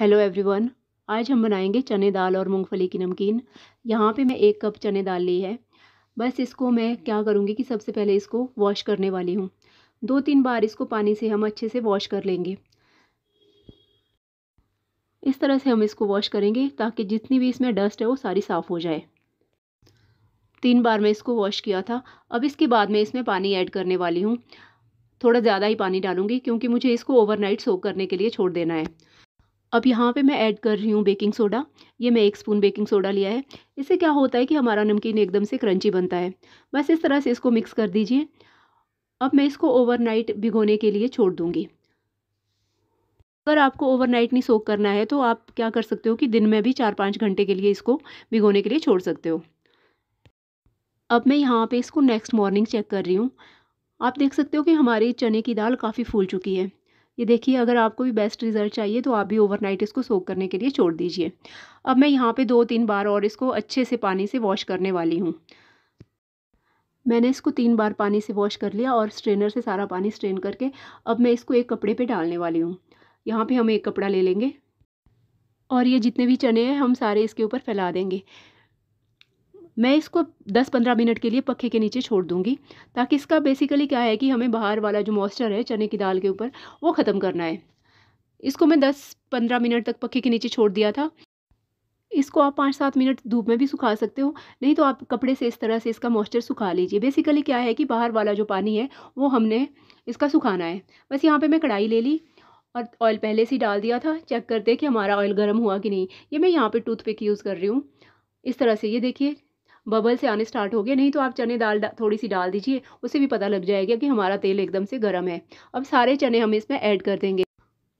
hello everyone आज हम बनाएंगे चने दाल और मूंगफली की नमकीन यहाँ पे मैं एक कप चने दाल ली है बस इसको मैं क्या करूँगी कि सबसे पहले इसको वॉश करने वाली हूँ दो तीन बार इसको पानी से हम अच्छे से वॉश कर लेंगे इस तरह से हम इसको वॉश करेंगे ताकि जितनी भी इसमें डस्ट है वो सारी साफ़ हो जाए तीन बार मैं इसको वॉश किया था अब इसके बाद मैं इसमें पानी ऐड करने वाली हूँ थोड़ा ज़्यादा ही पानी डालूंगी क्योंकि मुझे इसको ओवरनाइट सोक करने के लिए छोड़ देना है अब यहाँ पे मैं ऐड कर रही हूँ बेकिंग सोडा ये मैं एक स्पून बेकिंग सोडा लिया है इससे क्या होता है कि हमारा नमकीन एकदम से क्रंची बनता है बस इस तरह से इसको मिक्स कर दीजिए अब मैं इसको ओवरनाइट भिगोने के लिए छोड़ दूँगी अगर आपको ओवरनाइट नहीं सोख करना है तो आप क्या कर सकते हो कि दिन में भी चार पाँच घंटे के लिए इसको भिगोने के लिए छोड़ सकते हो अब मैं यहाँ पर इसको नेक्स्ट मॉर्निंग चेक कर रही हूँ आप देख सकते हो कि हमारी चने की दाल काफ़ी फूल चुकी है ये देखिए अगर आपको भी बेस्ट रिज़ल्ट चाहिए तो आप भी ओवरनाइट इसको सोख करने के लिए छोड़ दीजिए अब मैं यहाँ पे दो तीन बार और इसको अच्छे से पानी से वॉश करने वाली हूँ मैंने इसको तीन बार पानी से वॉश कर लिया और स्ट्रेनर से सारा पानी स्ट्रेन करके अब मैं इसको एक कपड़े पर डालने वाली हूँ यहाँ पर हम एक कपड़ा ले लेंगे और ये जितने भी चने हैं हम सारे इसके ऊपर फैला देंगे मैं इसको 10-15 मिनट के लिए पखे के नीचे छोड़ दूंगी ताकि इसका बेसिकली क्या है कि हमें बाहर वाला जो मॉइस्चर है चने की दाल के ऊपर वो ख़त्म करना है इसको मैं 10-15 मिनट तक पखे के नीचे छोड़ दिया था इसको आप पाँच सात मिनट धूप में भी सुखा सकते हो नहीं तो आप कपड़े से इस तरह से इसका मॉइस्चर सुखा लीजिए बेसिकली क्या है कि बाहर वाला जो पानी है वो हमने इसका सुखाना है बस यहाँ पर मैं कढ़ाई ले ली और ऑयल पहले से ही डाल दिया था चेक करते कि हमारा ऑयल गर्म हुआ कि नहीं ये मैं यहाँ पर टूथपिक यूज़ कर रही हूँ इस तरह से ये देखिए बबल से आने स्टार्ट हो गए नहीं तो आप चने दाल थोड़ी सी डाल दीजिए उससे भी पता लग जाएगा कि हमारा तेल एकदम से गर्म है अब सारे चने हम इसमें ऐड कर देंगे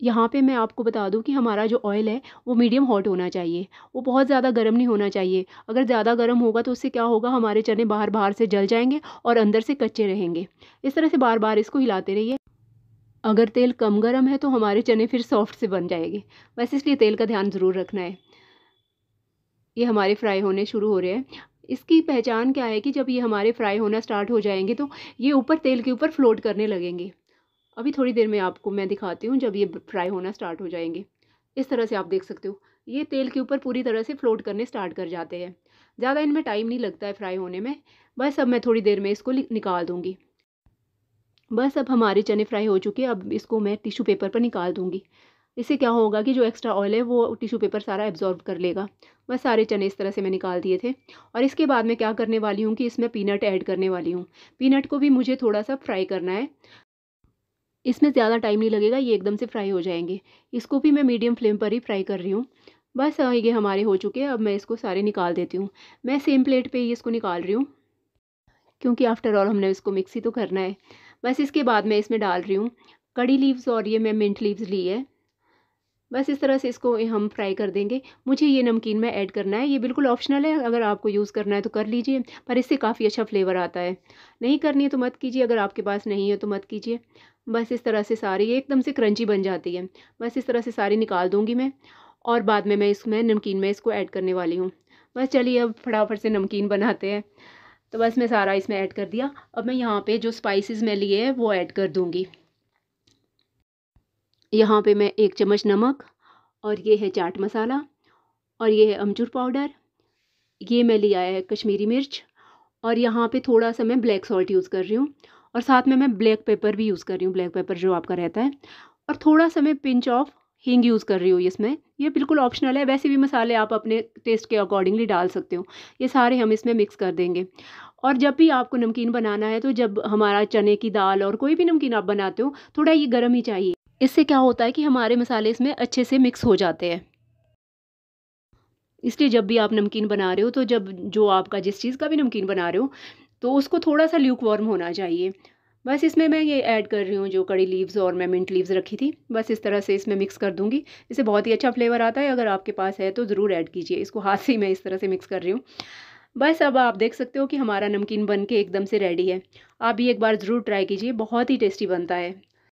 यहाँ पे मैं आपको बता दूँ कि हमारा जो ऑयल है वो मीडियम हॉट होना चाहिए वो बहुत ज़्यादा गर्म नहीं होना चाहिए अगर ज़्यादा गर्म होगा तो उससे क्या होगा हमारे चने बाहर बाहर से जल जाएंगे और अंदर से कच्चे रहेंगे इस तरह से बार बार इसको हिलाते रहिए अगर तेल कम गर्म है तो हमारे चने फिर सॉफ्ट से बन जाएंगे वैसे इसलिए तेल का ध्यान ज़रूर रखना है ये हमारे फ्राई होने शुरू हो रहे हैं इसकी पहचान क्या है कि जब ये हमारे फ्राई होना स्टार्ट हो जाएंगे तो ये ऊपर तेल के ऊपर फ्लोट करने लगेंगे अभी थोड़ी देर में आपको मैं दिखाती हूँ जब ये फ्राई होना स्टार्ट हो जाएंगे इस तरह से आप देख सकते हो ये तेल के ऊपर पूरी तरह से फ्लोट करने स्टार्ट कर जाते हैं ज़्यादा इनमें टाइम नहीं लगता है फ्राई होने में बस अब मैं थोड़ी देर में इसको निकाल दूँगी बस अब हमारे चने फ्राई हो चुके अब इसको मैं टिशू पेपर पर निकाल दूँगी इससे क्या होगा कि जो एक्स्ट्रा ऑयल है वो टिशू पेपर सारा एब्जॉर्ब कर लेगा बस सारे चने इस तरह से मैं निकाल दिए थे और इसके बाद मैं क्या करने वाली हूँ कि इसमें पीनट ऐड करने वाली हूँ पीनट को भी मुझे थोड़ा सा फ्राई करना है इसमें ज़्यादा टाइम नहीं लगेगा ये एकदम से फ्राई हो जाएंगे इसको भी मैं मीडियम फ्लेम पर ही फ्राई कर रही हूँ बस ये हमारे हो चुके हैं अब मैं इसको सारे निकाल देती हूँ मैं सेम प्लेट पे ही इसको निकाल रही हूँ क्योंकि आफ्टर ऑल हमने इसको मिक्स ही तो करना है बस इसके बाद मैं इसमें डाल रही हूँ कड़ी लीव्स और ये मैं मिंट लीव्स ली है बस इस तरह से इसको हम फ्राई कर देंगे मुझे ये नमकीन में ऐड करना है ये बिल्कुल ऑप्शनल है अगर आपको यूज़ करना है तो कर लीजिए पर इससे काफ़ी अच्छा फ्लेवर आता है नहीं करनी है तो मत कीजिए अगर आपके पास नहीं है तो मत कीजिए बस इस तरह से सारी एकदम से क्रंची बन जाती है बस इस तरह से सारी निकाल दूँगी मैं और बाद में मैं इसमें नमकीन में इसको ऐड करने वाली हूँ बस चलिए अब फटाफट से नमकीन बनाते हैं तो बस मैं सारा इसमें ऐड कर दिया अब मैं यहाँ पे जो स्पाइसेस मैं लिए हैं वो ऐड कर दूँगी यहाँ पे मैं एक चम्मच नमक और ये है चाट मसाला और ये है अमचूर पाउडर ये मैं लिया है कश्मीरी मिर्च और यहाँ पे थोड़ा सा मैं ब्लैक सॉल्ट यूज़ कर रही हूँ और साथ में मैं ब्लैक पेपर भी यूज़ कर रही हूँ ब्लैक पेपर जो आपका रहता है और थोड़ा सा मैं पिंच ऑफ हींग यूज़ कर रही हूँ इसमें ये बिल्कुल ऑप्शनल है वैसे भी मसाले आप अपने टेस्ट के अकॉर्डिंगली डाल सकते हो ये सारे हम इसमें मिक्स कर देंगे और जब भी आपको नमकीन बनाना है तो जब हमारा चने की दाल और कोई भी नमकीन आप बनाते हो थोड़ा ये गर्म ही चाहिए इससे क्या होता है कि हमारे मसाले इसमें अच्छे से मिक्स हो जाते हैं इसलिए जब भी आप नमकीन बना रहे हो तो जब जो आपका जिस चीज़ का भी नमकीन बना रहे हो तो उसको थोड़ा सा ल्यूक वार्म होना चाहिए बस इसमें मैं ये ऐड कर रही हूँ जो कड़ी लीव्स और मैं मिंट लीव्स रखी थी बस इस तरह से इसमें मिक्स कर दूँगी इसे बहुत ही अच्छा फ्लेवर आता है अगर आपके पास है तो ज़रूर ऐड कीजिए इसको हाथ से ही मैं इस तरह से मिक्स कर रही हूँ बस अब आप देख सकते हो कि हमारा नमकीन बन के एकदम से रेडी है आप भी एक बार ज़रूर ट्राई कीजिए बहुत ही टेस्टी बनता है